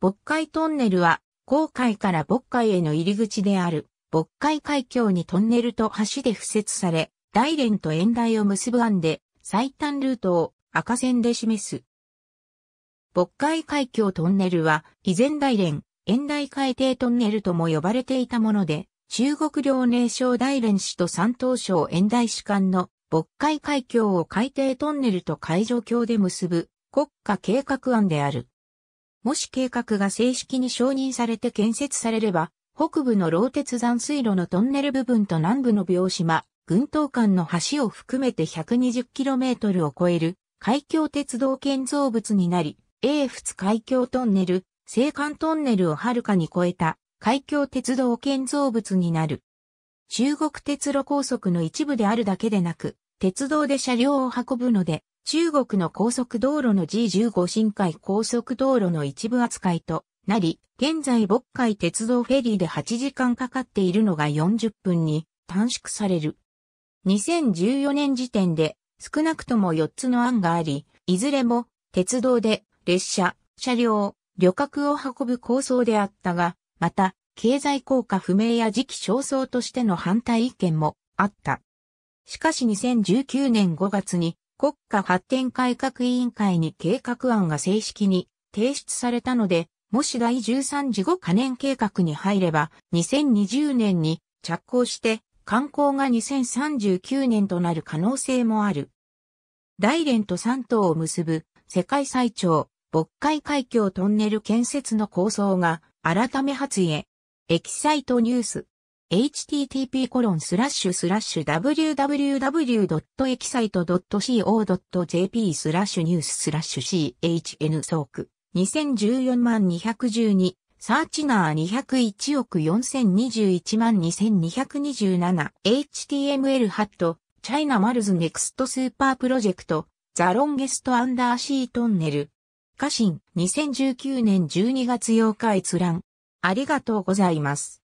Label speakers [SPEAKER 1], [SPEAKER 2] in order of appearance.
[SPEAKER 1] 渤海トンネルは、航海から渤海への入り口である、渤海海峡にトンネルと橋で付設され、大連と遠大を結ぶ案で、最短ルートを赤線で示す。渤海海峡トンネルは、以前大連、遠大海底トンネルとも呼ばれていたもので、中国領寧省大連市と山東省遠大市間の渤海海峡を海底トンネルと海上橋で結ぶ国家計画案である。もし計画が正式に承認されて建設されれば、北部の老鉄山水路のトンネル部分と南部の病島、群島間の橋を含めて 120km を超える海峡鉄道建造物になり、英仏海峡トンネル、青函トンネルをはるかに超えた海峡鉄道建造物になる。中国鉄路高速の一部であるだけでなく、鉄道で車両を運ぶので、中国の高速道路の G15 深海高速道路の一部扱いとなり、現在渤海鉄道フェリーで8時間かかっているのが40分に短縮される。2014年時点で少なくとも4つの案があり、いずれも鉄道で列車、車両、旅客を運ぶ構想であったが、また経済効果不明や時期尚早としての反対意見もあった。しかし2019年5月に国家発展改革委員会に計画案が正式に提出されたので、もし第13次後可燃計画に入れば、2020年に着工して、観光が2039年となる可能性もある。大連と三島を結ぶ世界最長、渤海海峡トンネル建設の構想が改め発言。エキサイトニュース。http://www.excite.co.jp スラッシュニューススラッシュ CHN ソーク2014万212サーチナー201億4021万2227 HTML ハットチャイナマルズネクストスーパープロジェクトザロンゲストアンダーシートンネル過信2019年12月8日閲覧ありがとうございます。